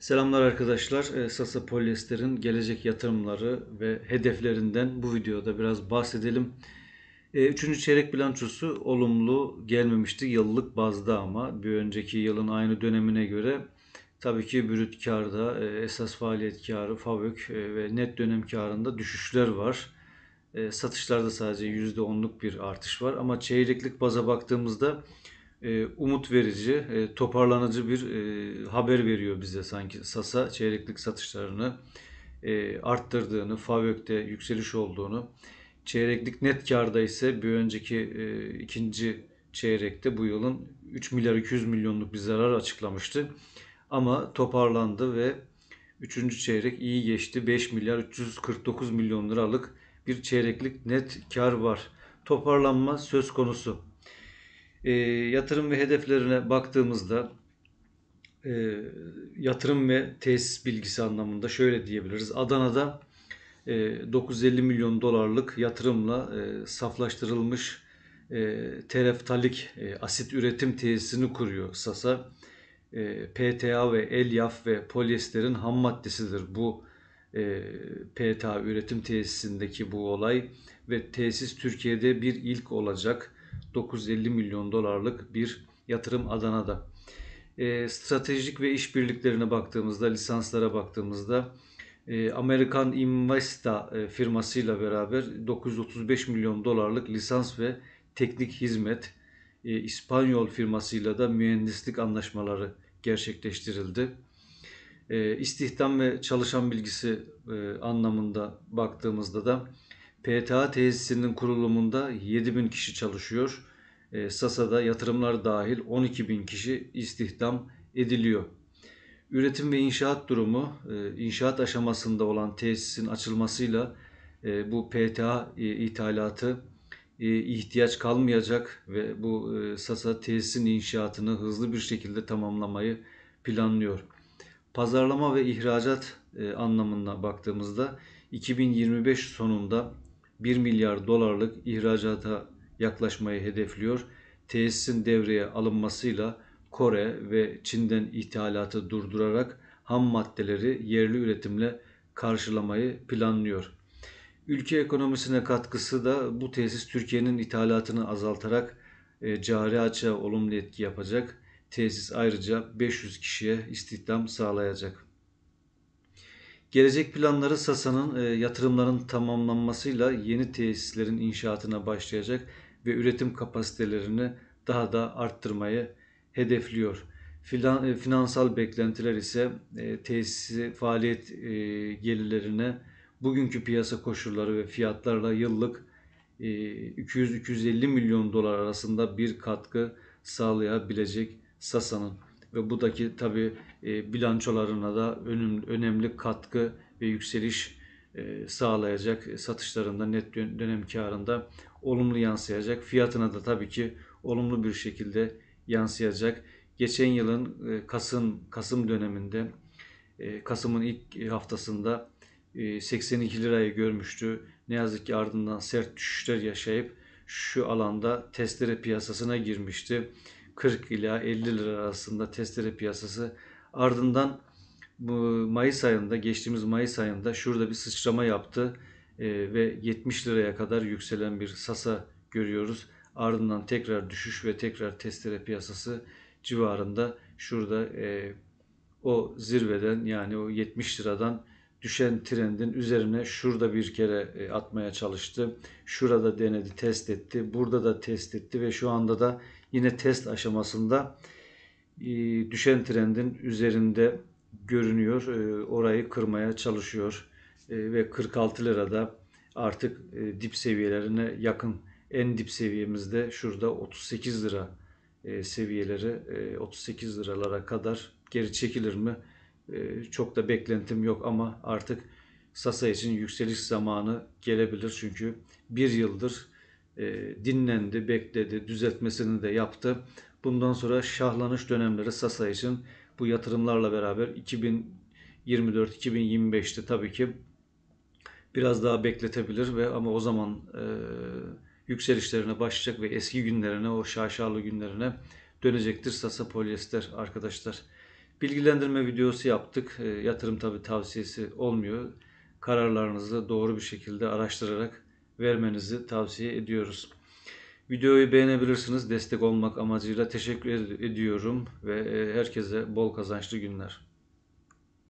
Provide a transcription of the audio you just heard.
Selamlar arkadaşlar. Ee, Sasa Polyester'in gelecek yatırımları ve hedeflerinden bu videoda biraz bahsedelim. Ee, üçüncü çeyrek bilançosu olumlu gelmemişti yıllık bazda ama bir önceki yılın aynı dönemine göre tabii ki brüt karda, e, esas faaliyet karı, fabrik e, ve net dönem karında düşüşler var. E, satışlarda sadece %10'luk bir artış var ama çeyreklik baza baktığımızda e, umut verici, e, toparlanıcı bir e, haber veriyor bize sanki. Sasa çeyreklik satışlarını arttırdığını, Favök'te yükseliş olduğunu, çeyreklik net karda ise bir önceki ikinci çeyrekte bu yılın 3 milyar 200 milyonluk bir zarar açıklamıştı. Ama toparlandı ve 3. çeyrek iyi geçti. 5 milyar 349 milyon liralık bir çeyreklik net kar var. Toparlanma söz konusu e, yatırım ve hedeflerine baktığımızda e, yatırım ve tesis bilgisi anlamında şöyle diyebiliriz. Adana'da e, 950 milyon dolarlık yatırımla e, saflaştırılmış e, tereftalik e, asit üretim tesisini kuruyor Sasa. E, PTA ve elyaf ve polyesterin ham maddesidir bu e, PTA üretim tesisindeki bu olay ve tesis Türkiye'de bir ilk olacak 950 milyon dolarlık bir yatırım Adana'da. E, stratejik ve işbirliklerine baktığımızda, lisanslara baktığımızda e, Amerikan Investa e, firmasıyla beraber 935 milyon dolarlık lisans ve teknik hizmet, e, İspanyol firmasıyla da mühendislik anlaşmaları gerçekleştirildi. E, istihdam ve çalışan bilgisi e, anlamında baktığımızda da PTA tesisinin kurulumunda 7 bin kişi çalışıyor. E, SASA'da yatırımlar dahil 12 bin kişi istihdam ediliyor. Üretim ve inşaat durumu e, inşaat aşamasında olan tesisin açılmasıyla e, bu PTA e, ithalatı e, ihtiyaç kalmayacak ve bu e, SASA tesisin inşaatını hızlı bir şekilde tamamlamayı planlıyor. Pazarlama ve ihracat e, anlamına baktığımızda 2025 sonunda 1 milyar dolarlık ihracata yaklaşmayı hedefliyor. Tesisin devreye alınmasıyla Kore ve Çin'den ithalatı durdurarak ham maddeleri yerli üretimle karşılamayı planlıyor. Ülke ekonomisine katkısı da bu tesis Türkiye'nin ithalatını azaltarak e, cari açığa olumlu etki yapacak. Tesis ayrıca 500 kişiye istihdam sağlayacak. Gelecek planları SASA'nın e, yatırımların tamamlanmasıyla yeni tesislerin inşaatına başlayacak ve üretim kapasitelerini daha da arttırmayı hedefliyor. Filan, e, finansal beklentiler ise e, tesis faaliyet e, gelirlerine bugünkü piyasa koşulları ve fiyatlarla yıllık e, 200-250 milyon dolar arasında bir katkı sağlayabilecek SASA'nın ve bu daki tabi e, bilançolarına da önüm, önemli katkı ve yükseliş e, sağlayacak. E, satışlarında net dönem karında olumlu yansıyacak. Fiyatına da tabii ki olumlu bir şekilde yansıyacak. Geçen yılın e, Kasım Kasım döneminde e, Kasım'ın ilk haftasında e, 82 lirayı görmüştü. Ne yazık ki ardından sert düşüşler yaşayıp şu alanda testere piyasasına girmişti. 40 ila 50 lira arasında testere piyasası ardından bu Mayıs ayında geçtiğimiz Mayıs ayında şurada bir sıçrama yaptı e, ve 70 liraya kadar yükselen bir sasa görüyoruz. Ardından tekrar düşüş ve tekrar testere piyasası civarında şurada e, o zirveden yani o 70 liradan düşen trendin üzerine şurada bir kere e, atmaya çalıştı. Şurada denedi, test etti. Burada da test etti ve şu anda da yine test aşamasında e, düşen trendin üzerinde görünüyor. E, orayı kırmaya çalışıyor e, ve 46 lirada artık dip seviyelerine yakın en dip seviyemizde şurada 38 lira seviyeleri 38 liralara kadar geri çekilir mi? Çok da beklentim yok ama artık Sasa için yükseliş zamanı gelebilir çünkü bir yıldır e, dinlendi, bekledi, düzeltmesini de yaptı. Bundan sonra şahlanış dönemleri Sasa için bu yatırımlarla beraber 2024-2025'te tabii ki biraz daha bekletebilir ve ama o zaman e, yükselişlerine başlayacak ve eski günlerine, o şaşalı günlerine dönecektir Sasa Polyester arkadaşlar. Bilgilendirme videosu yaptık. E, yatırım tabi tavsiyesi olmuyor. Kararlarınızı doğru bir şekilde araştırarak vermenizi tavsiye ediyoruz. Videoyu beğenebilirsiniz. Destek olmak amacıyla teşekkür ediyorum ve e, herkese bol kazançlı günler.